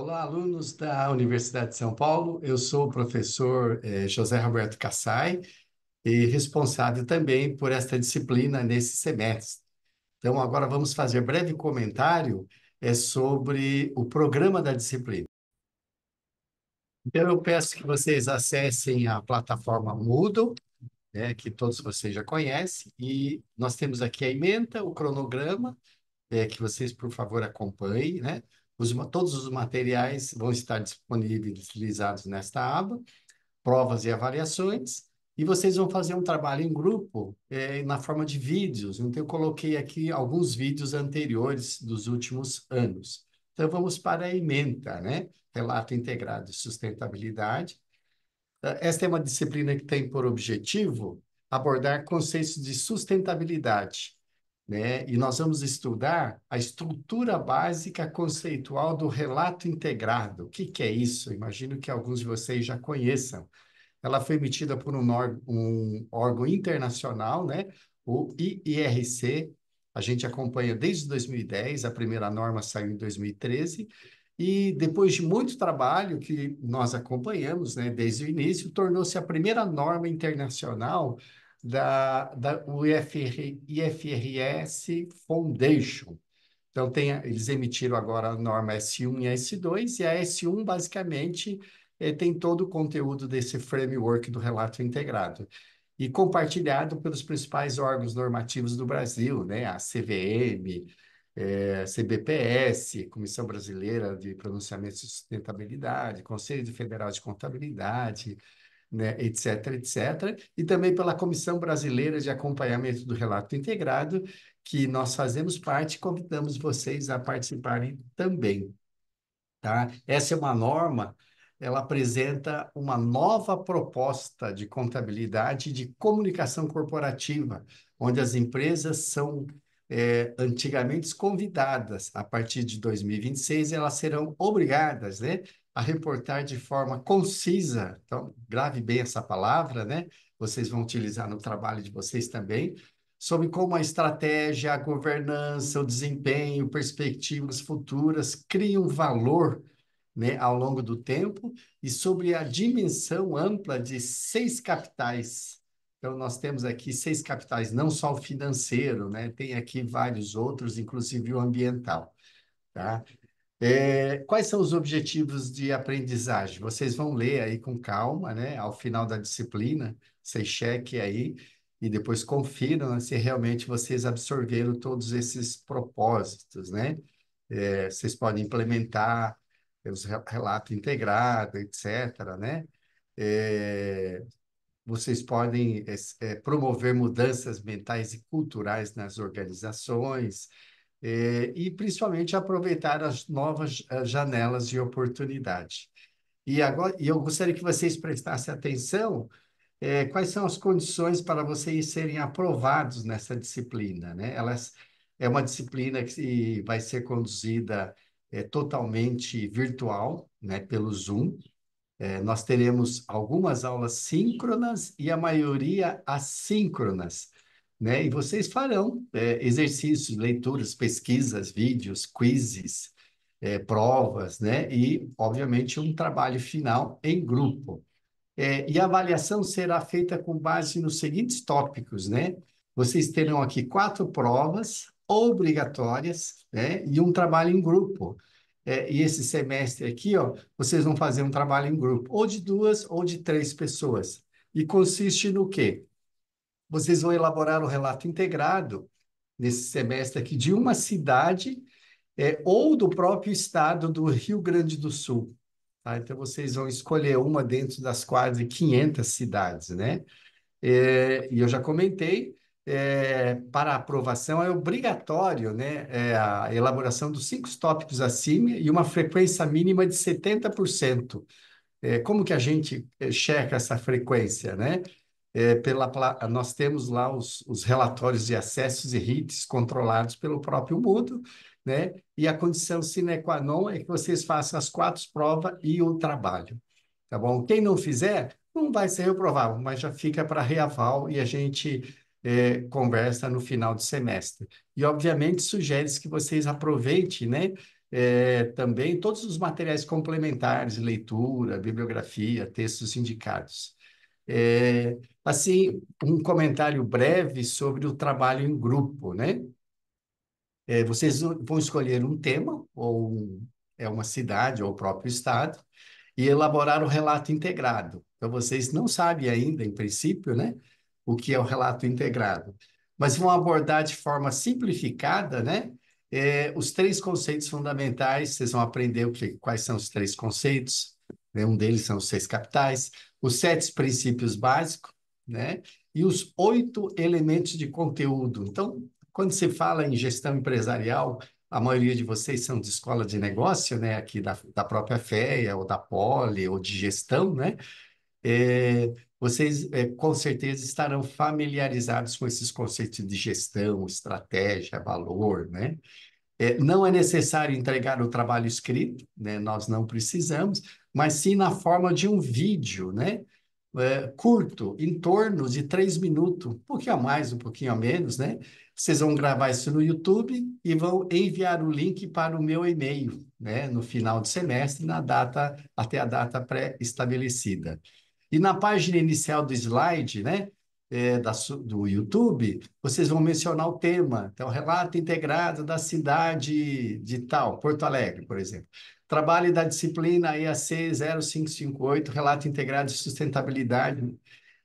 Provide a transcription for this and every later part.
Olá, alunos da Universidade de São Paulo. Eu sou o professor eh, José Roberto Cassai e responsável também por esta disciplina nesse semestre. Então, agora vamos fazer breve comentário eh, sobre o programa da disciplina. Então, eu peço que vocês acessem a plataforma Moodle, né, que todos vocês já conhecem, e nós temos aqui a emenda, o cronograma, eh, que vocês, por favor, acompanhem, né? Os, todos os materiais vão estar disponibilizados nesta aba, provas e avaliações, e vocês vão fazer um trabalho em grupo eh, na forma de vídeos. Então, eu coloquei aqui alguns vídeos anteriores dos últimos anos. Então, vamos para a ementa, né? Relato Integrado de Sustentabilidade. Esta é uma disciplina que tem por objetivo abordar conceitos de sustentabilidade né? E nós vamos estudar a estrutura básica conceitual do relato integrado. O que, que é isso? Imagino que alguns de vocês já conheçam. Ela foi emitida por um, um órgão internacional, né? o IIRC. A gente acompanha desde 2010, a primeira norma saiu em 2013. E depois de muito trabalho que nós acompanhamos né? desde o início, tornou-se a primeira norma internacional da, da UFR IFRS Foundation. Então, tem, eles emitiram agora a norma S1 e a S2, e a S1, basicamente, é, tem todo o conteúdo desse framework do relato integrado e compartilhado pelos principais órgãos normativos do Brasil, né? a CVM, eh, é, CBPS, Comissão Brasileira de Pronunciamento de Sustentabilidade, Conselho Federal de Contabilidade, né, etc., etc., e também pela Comissão Brasileira de Acompanhamento do Relato Integrado, que nós fazemos parte, convidamos vocês a participarem também. Tá? Essa é uma norma, ela apresenta uma nova proposta de contabilidade de comunicação corporativa, onde as empresas são é, antigamente convidadas, a partir de 2026 elas serão obrigadas né, a reportar de forma concisa. Então, grave bem essa palavra, né? Vocês vão utilizar no trabalho de vocês também, sobre como a estratégia, a governança, o desempenho, perspectivas futuras criam valor né, ao longo do tempo e sobre a dimensão ampla de seis capitais. Então, nós temos aqui seis capitais, não só o financeiro, né? tem aqui vários outros, inclusive o ambiental. Tá? É, quais são os objetivos de aprendizagem? Vocês vão ler aí com calma, né? Ao final da disciplina, vocês chequem aí e depois confiram né, se realmente vocês absorveram todos esses propósitos, né? É, vocês podem implementar os relato integrado, etc., né? É, vocês podem promover mudanças mentais e culturais nas organizações, é, e principalmente aproveitar as novas eh, janelas de oportunidade. E agora, eu gostaria que vocês prestassem atenção é, quais são as condições para vocês serem aprovados nessa disciplina, né? Elas é uma disciplina que vai ser conduzida é, totalmente virtual, né, pelo Zoom. É, nós teremos algumas aulas síncronas e a maioria assíncronas né? E vocês farão é, exercícios, leituras, pesquisas, vídeos, quizzes, é, provas, né? E, obviamente, um trabalho final em grupo. É, e a avaliação será feita com base nos seguintes tópicos, né? Vocês terão aqui quatro provas obrigatórias, né? E um trabalho em grupo. É, e esse semestre aqui, ó, vocês vão fazer um trabalho em grupo, ou de duas ou de três pessoas. E consiste no quê? vocês vão elaborar o um relato integrado nesse semestre aqui de uma cidade é, ou do próprio estado do Rio Grande do Sul. Tá? Então, vocês vão escolher uma dentro das quase 500 cidades, né? É, e eu já comentei, é, para aprovação é obrigatório né, é a elaboração dos cinco tópicos acima e uma frequência mínima de 70%. É, como que a gente é, checa essa frequência, né? é, pela, nós temos lá os, os relatórios de acessos e hits controlados pelo próprio Moodle, né? E a condição sine qua non é que vocês façam as quatro provas e o trabalho, tá bom? Quem não fizer, não vai ser reprovável, mas já fica para reaval e a gente é, conversa no final do semestre. E, obviamente, sugere que vocês aproveitem, né? É, também todos os materiais complementares, leitura, bibliografia, textos indicados. É, assim, um comentário breve sobre o trabalho em grupo, né? É, vocês vão escolher um tema, ou é uma cidade, ou o próprio estado, e elaborar o relato integrado. Então, vocês não sabem ainda, em princípio, né, o que é o relato integrado, mas vão abordar de forma simplificada, né, é, os três conceitos fundamentais. Vocês vão aprender o que, quais são os três conceitos, né? Um deles são os seis capitais, os sete princípios básicos, né? E os oito elementos de conteúdo. Então, quando se fala em gestão empresarial, a maioria de vocês são de escola de negócio, né? Aqui da, da própria FEA, ou da Poli, ou de gestão, né? É, vocês é, com certeza estarão familiarizados com esses conceitos de gestão, estratégia, valor, né? É, não é necessário entregar o trabalho escrito, né? nós não precisamos, mas sim na forma de um vídeo, né? É, curto, em torno de três minutos, um pouquinho a mais, um pouquinho a menos, né? Vocês vão gravar isso no YouTube e vão enviar o link para o meu e-mail, né? No final de semestre, na data, até a data pré-estabelecida. E na página inicial do slide, né? É, da, do YouTube, vocês vão mencionar o tema, então, relato integrado da cidade de tal, Porto Alegre, por exemplo. Trabalho da disciplina IAC 0558, Relato Integrado de Sustentabilidade,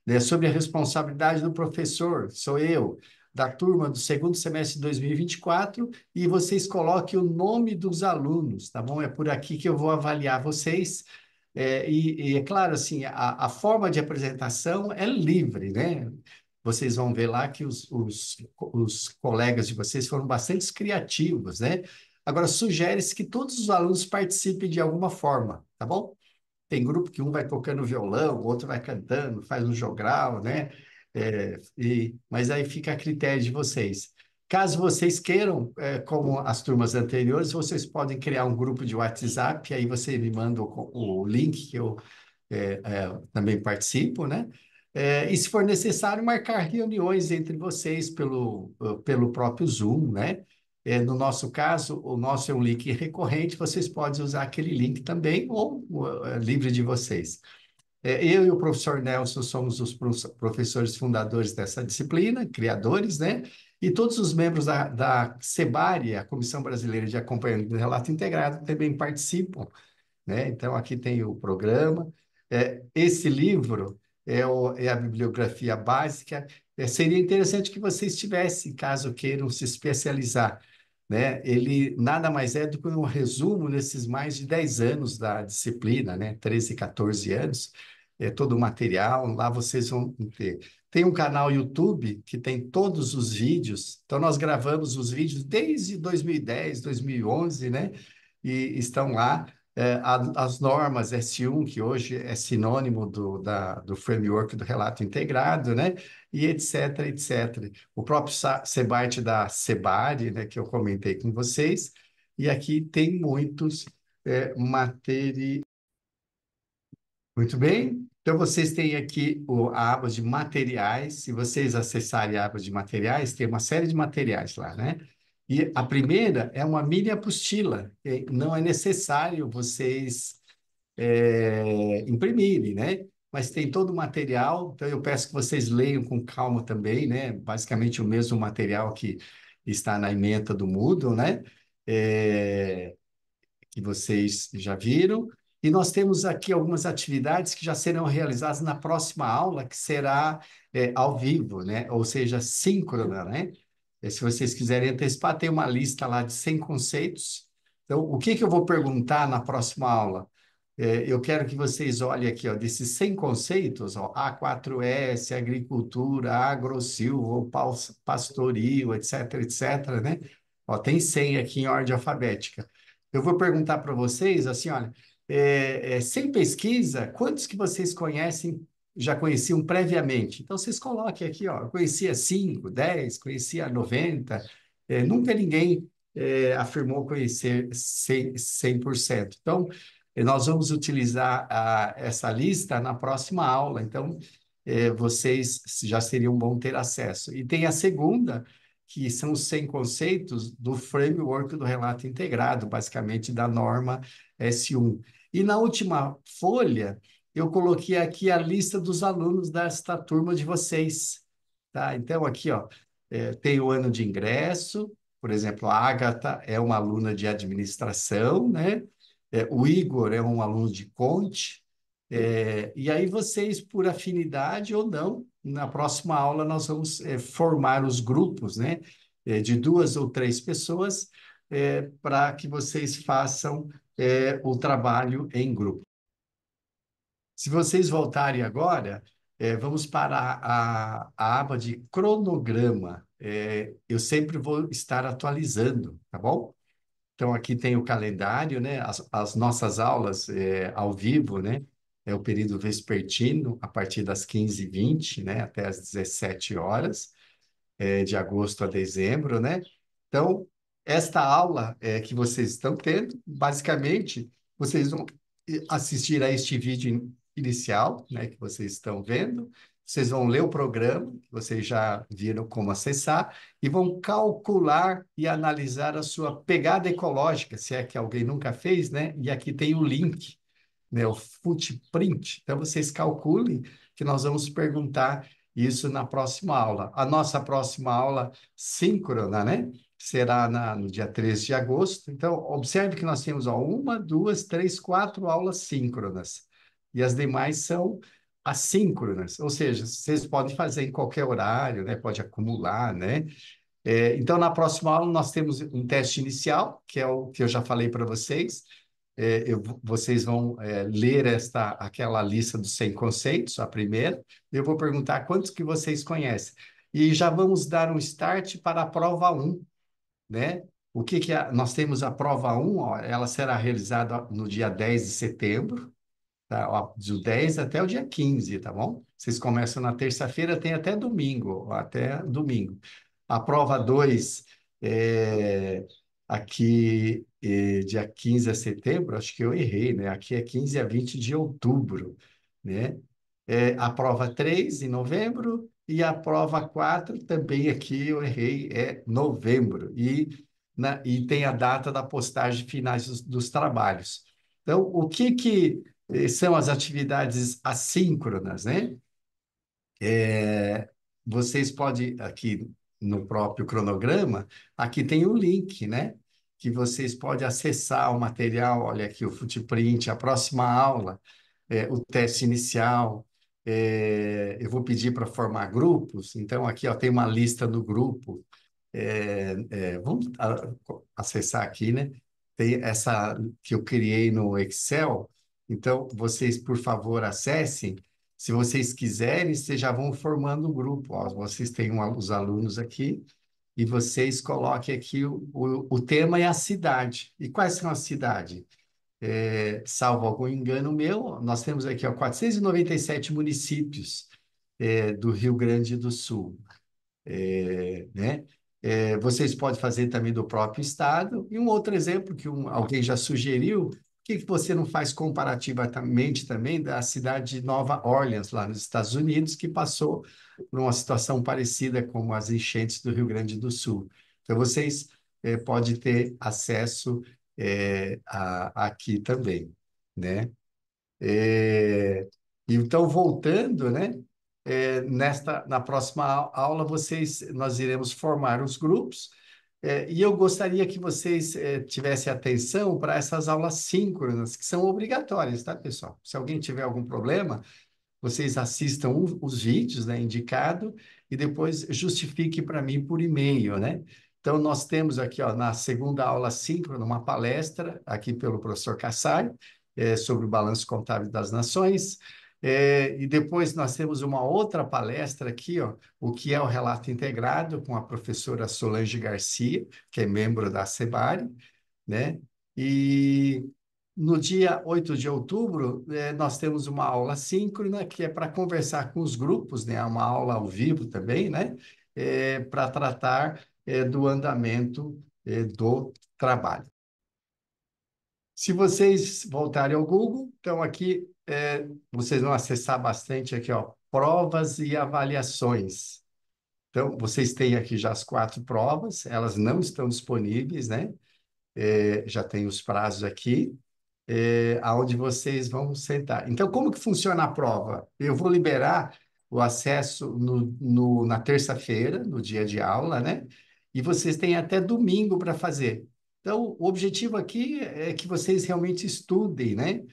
né, sobre a responsabilidade do professor, sou eu, da turma do segundo semestre de 2024, e vocês coloquem o nome dos alunos, tá bom? É por aqui que eu vou avaliar vocês. É, e, e, é claro, assim, a, a, forma de apresentação é livre, né? Vocês vão ver lá que os, os, os colegas de vocês foram bastante criativos, né? Agora, sugere-se que todos os alunos participem de alguma forma, tá bom? Tem grupo que um vai tocando violão, o outro vai cantando, faz um jogral, né? É, e, mas aí fica a critério de vocês. Caso vocês queiram, é, como as turmas anteriores, vocês podem criar um grupo de WhatsApp, aí você me manda o, o link que eu é, é também participo, né? É, e se for necessário, marcar reuniões entre vocês pelo, pelo próprio Zoom, né? É, no nosso caso, o nosso é um link recorrente, vocês podem usar aquele link também, ou é, livre de vocês. É, eu e o professor Nelson somos os professores fundadores dessa disciplina, criadores, né? E todos os membros da, da CEBARI, a Comissão Brasileira de Acompanhamento do Relato Integrado, também participam, né? Então, aqui tem o programa. esse livro é, o, é a bibliografia básica. seria interessante que vocês tivessem, caso queiram se especializar né, ele nada mais é do que um resumo desses mais de 10 anos da disciplina, né, 13, 14 anos, é todo o material, lá vocês vão ter. Tem um canal YouTube que tem todos os vídeos, então nós gravamos os vídeos desde 2010, 2011, né, e estão lá, é, as normas S1, que hoje é sinônimo do, da, do framework do relato integrado, né? e etc, etc. O próprio SEBART da SEBARE, né, que eu comentei com vocês, e aqui tem muitos é, materiais. Muito bem, então vocês têm aqui o, a aba de materiais, se vocês acessarem a aba de materiais, tem uma série de materiais lá, né? E a primeira é uma mini apostila, não é necessário vocês é, imprimirem, né? Mas tem todo o material, então eu peço que vocês leiam com calma também, né? Basicamente o mesmo material que está na emenda do Moodle, né? É, que vocês já viram. E nós temos aqui algumas atividades que já serão realizadas na próxima aula, que será é, ao vivo, né? Ou seja, síncrona, né? É, se vocês quiserem antecipar, tem uma lista lá de 100 conceitos. Então, o que, que eu vou perguntar na próxima aula? É, eu quero que vocês olhem aqui, ó, desses 100 conceitos, ó, A4S, agricultura, agrosilvo, pastoril, etc, etc, né? Ó, tem 100 aqui em ordem alfabética. Eu vou perguntar para vocês, assim, olha, é, é, sem pesquisa, quantos que vocês conhecem já conheciam previamente. Então, vocês coloquem aqui, ó, conhecia 5, 10, conhecia 90. É, eh, nunca ninguém é, afirmou conhecer 100%. 100%. Então, nós vamos utilizar a, essa lista na próxima aula. Então, é, vocês já seriam bom ter acesso. E tem a segunda, que são os 100 conceitos do framework do relato integrado, basicamente da norma S1. E na última folha, eu coloquei aqui a lista dos alunos desta turma de vocês. Tá? Então, aqui ó, é, tem o ano de ingresso, por exemplo, a Agatha é uma aluna de administração, né? É, o Igor é um aluno de Conte. É, e aí vocês, por afinidade ou não, na próxima aula nós vamos é, formar os grupos, né? É, de duas ou três pessoas, é, para que vocês façam o trabalho em grupo. Se vocês voltarem agora, é, vamos para a, a aba de cronograma. É, eu sempre vou estar atualizando, tá bom? Então, aqui tem o calendário, né? As, as nossas aulas é, ao vivo, né? É o período vespertino, a partir das 15h20, né? Até as 17 horas, é, de agosto a dezembro, né? Então, esta aula é, que vocês estão tendo, basicamente, vocês vão assistir a este vídeo inicial, né, que vocês estão vendo. Vocês vão ler o programa, vocês já viram como acessar, e vão calcular e analisar a sua pegada ecológica, se é que alguém nunca fez, né? E aqui tem o link, né, o footprint. Então, vocês calculem que nós vamos perguntar isso na próxima aula. A nossa próxima aula síncrona, né? Será na, no dia 13 de agosto. Então, observe que nós temos ó, uma, duas, três, quatro aulas síncronas e as demais são assíncronas, ou seja, vocês podem fazer em qualquer horário, né? Pode acumular, né? É, então, na próxima aula, nós temos um teste inicial, que é o que eu já falei para vocês. É, eu, vocês vão é, ler esta, aquela lista dos 100 conceitos, a primeira. Eu vou perguntar quantos que vocês conhecem. E já vamos dar um start para a prova 1, né? O que, que a, é, nós temos a prova 1, ó, ela será realizada no dia 10 de setembro, Tá, do 10 até o dia 15, tá bom? Vocês começam na terça-feira, tem até domingo, até domingo. A prova 2 é aqui é, dia 15 a é setembro, acho que eu errei, né? Aqui é 15 a 20 de outubro, né? É, a prova 3 em novembro e a prova 4 também aqui eu errei, é novembro. E, na, e tem a data da postagem finais dos, dos trabalhos. Então, o que que é, são as atividades assíncronas, né? É, vocês podem, aqui no próprio cronograma, aqui tem um link, né? Que vocês podem acessar o material, olha aqui o footprint, a próxima aula, é, o teste inicial. É, eu vou pedir para formar grupos, então aqui ó, tem uma lista do grupo. É, é, vamos acessar aqui, né? Tem essa que eu criei no Excel, então, vocês, por favor, acessem. Se vocês quiserem, vocês já vão formando um grupo. Ó, vocês têm um, os alunos aqui e vocês coloquem aqui o, o, o tema é a cidade. E quais são as cidades? É, salvo algum engano meu, nós temos aqui ó, 497 municípios é, do Rio Grande do Sul. É, né? É, vocês podem fazer também do próprio estado. E um outro exemplo que um, alguém já sugeriu que você não faz comparativamente também da cidade de Nova Orleans, lá nos Estados Unidos, que passou por uma situação parecida com as enchentes do Rio Grande do Sul? Então, vocês eh, é, podem ter acesso é, a, aqui também, né? É, então, voltando, né? É, nesta, na próxima aula, vocês, nós iremos formar os grupos, é, e eu gostaria que vocês é, tivessem atenção para essas aulas síncronas, que são obrigatórias, tá, pessoal? Se alguém tiver algum problema, vocês assistam o, os vídeos, né, indicado, e depois justifique para mim por e-mail, né? Então, nós temos aqui, ó, na segunda aula síncrona, uma palestra, aqui pelo professor Kassai, é, sobre o balanço contábil das nações. É, e depois nós temos uma outra palestra aqui, ó, o que é o relato integrado, com a professora Solange Garcia, que é membro da SEBARE, né? E no dia 8 de outubro, é, nós temos uma aula síncrona, que é para conversar com os grupos, né? Uma aula ao vivo também, né? É, para tratar é, do andamento é, do trabalho. Se vocês voltarem ao Google, então aqui é, vocês vão acessar bastante aqui, ó, provas e avaliações. Então, vocês têm aqui já as quatro provas, elas não estão disponíveis, né? É, já tem os prazos aqui, é, aonde vocês vão sentar. Então, como que funciona a prova? Eu vou liberar o acesso no, no na terça-feira, no dia de aula, né? E vocês têm até domingo para fazer. Então, o objetivo aqui é que vocês realmente estudem, né?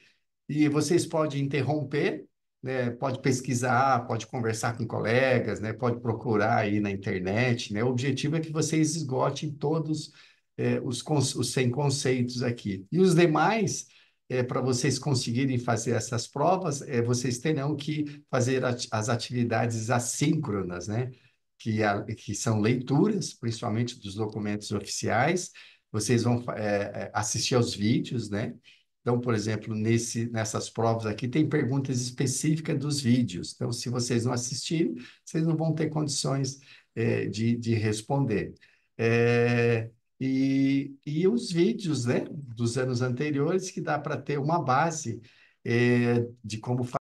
E vocês podem interromper, né? pode pesquisar, pode conversar com colegas, né? pode procurar aí na internet, né? O objetivo é que vocês esgotem todos é, os, os 100 conceitos aqui. E os demais, é, para vocês conseguirem fazer essas provas, é vocês terão que fazer as atividades assíncronas, né? Que, a, que são leituras, principalmente dos documentos oficiais, vocês vão é, é, assistir aos vídeos, né? Então, por exemplo, nesse, nessas provas aqui, tem perguntas específicas dos vídeos. Então, se vocês não assistirem, vocês não vão ter condições é, de, de responder. É, e, e os vídeos né, dos anos anteriores, que dá para ter uma base é, de como fazer.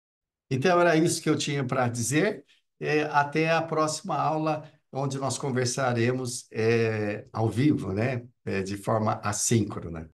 Então, era isso que eu tinha para dizer. É, até a próxima aula onde nós conversaremos é, ao vivo, né? É, de forma assíncrona.